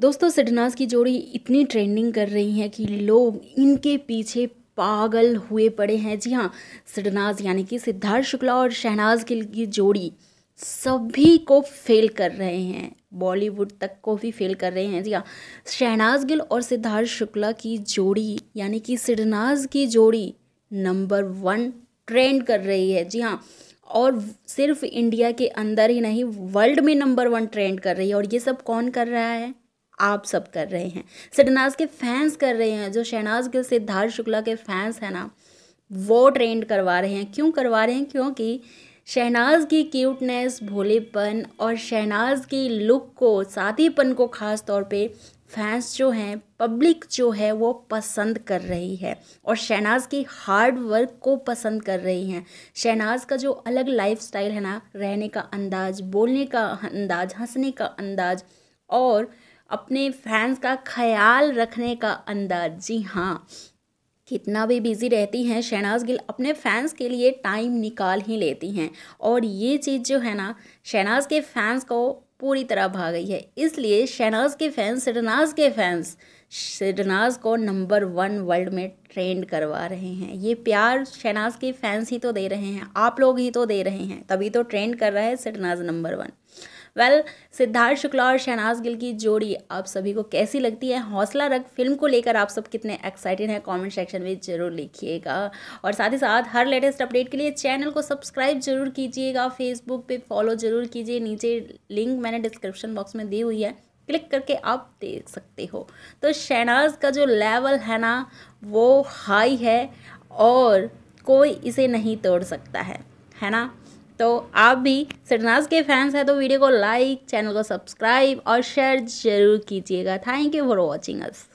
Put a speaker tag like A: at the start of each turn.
A: दोस्तों सिडनाज की जोड़ी इतनी ट्रेंडिंग कर रही है कि लोग इनके पीछे पागल हुए पड़े हैं जी हाँ सिडनाज यानी कि सिद्धार्थ शुक्ला और शहनाज गिल की जोड़ी सभी को फेल कर रहे हैं बॉलीवुड तक को भी फेल कर रहे हैं जी हाँ शहनाज गिल और सिद्धार्थ शुक्ला की जोड़ी यानी कि सिडनाज की जोड़ी नंबर वन ट्रेंड कर रही है जी हाँ और सिर्फ इंडिया के अंदर ही नहीं वर्ल्ड में नंबर वन ट्रेंड कर रही है और ये सब कौन कर रहा है आप सब कर रहे हैं शहनाज के फैंस कर रहे हैं जो शहनाज के सिद्धार्थ शुक्ला के फैंस हैं ना वो ट्रेंड करवा रहे हैं क्यों करवा रहे हैं क्योंकि शहनाज की क्यूटनेस भोलेपन और शहनाज की लुक को साथीपन को ख़ास तौर पे फैंस जो हैं पब्लिक जो है वो पसंद कर रही है और शहनाज की हार्ड वर्क को पसंद कर रही हैं शहनाज का जो अलग लाइफ स्टाइल है ना रहने का अंदाज बोलने का अंदाज हंसने का अंदाज और अपने फैंस का ख्याल रखने का अंदाज जी हाँ कितना भी बिज़ी रहती हैं शहनाज गिल अपने फैंस के लिए टाइम निकाल ही लेती हैं और ये चीज़ जो है ना शहनाज के फैंस को पूरी तरह भा गई है इसलिए शहनाज के फैंस शहनाज के फैंस शहनाज को नंबर वन वर्ल्ड में ट्रेंड करवा रहे हैं ये प्यार शहनाज के फैंस ही तो दे रहे हैं आप लोग ही तो दे रहे हैं तभी तो ट्रेंड कर रहा है Shehnaaz number one well well, Siddharth Shukla और शहनाज गिल की जोड़ी आप सभी को कैसी लगती है हौसला रख फिल्म को लेकर आप सब कितने एक्साइटेड हैं कमेंट सेक्शन में ज़रूर लिखिएगा और साथ ही साथ हर लेटेस्ट अपडेट के लिए चैनल को सब्सक्राइब जरूर कीजिएगा फेसबुक पे फॉलो ज़रूर कीजिए नीचे लिंक मैंने डिस्क्रिप्शन बॉक्स में दी हुई है क्लिक करके आप देख सकते हो तो शहनाज का जो लेवल है ना वो हाई है और कोई इसे नहीं तोड़ सकता है है ना तो आप भी सिरनाज के फैंस हैं तो वीडियो को लाइक चैनल को सब्सक्राइब और शेयर ज़रूर कीजिएगा thank you for watching us